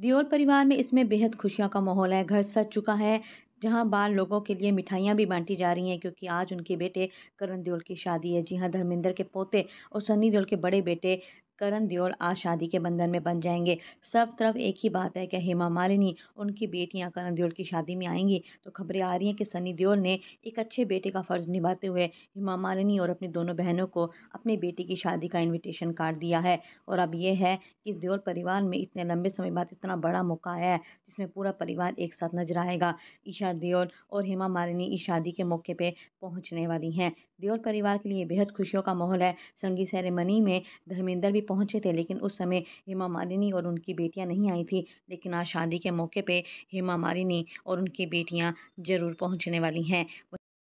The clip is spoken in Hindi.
दियोर परिवार में इसमें बेहद खुशियाँ का माहौल है घर सज चुका है जहां बाल लोगों के लिए मिठाइयां भी बांटी जा रही हैं क्योंकि आज उनके बेटे करण दियोल की शादी है जी हां धर्मेंद्र के पोते और सनी दियोल के बड़े बेटे करण दियोल आज शादी के बंधन में बन जाएंगे सब तरफ एक ही बात है कि हेमा मालिनी उनकी बेटियां करण दियोल की शादी में आएंगी तो खबरें आ रही हैं कि सनी दियोल ने एक अच्छे बेटे का फ़र्ज़ निभाते हुए हेमा मालिनी और अपनी दोनों बहनों को अपने बेटी की शादी का इन्विटेशन कार्ड दिया है और अब यह है कि दियोल परिवार में इतने लंबे समय बाद इतना बड़ा मौका आया है जिसमें पूरा परिवार एक साथ नजर आएगा ईशा दियोल और हेमा मालिनी इस शादी के मौके पर पहुँचने वाली हैं दियोल परिवार के लिए बेहद खुशियों का माहौल है संगीत सेरेमनी में धर्मेंद्र भी पहुंचे थे लेकिन उस समय हेमा मालिनी और उनकी बेटियाँ नहीं आई थी लेकिन आज शादी के मौके पर हेमा मालिनी और उनकी बेटियाँ ज़रूर पहुँचने वाली हैं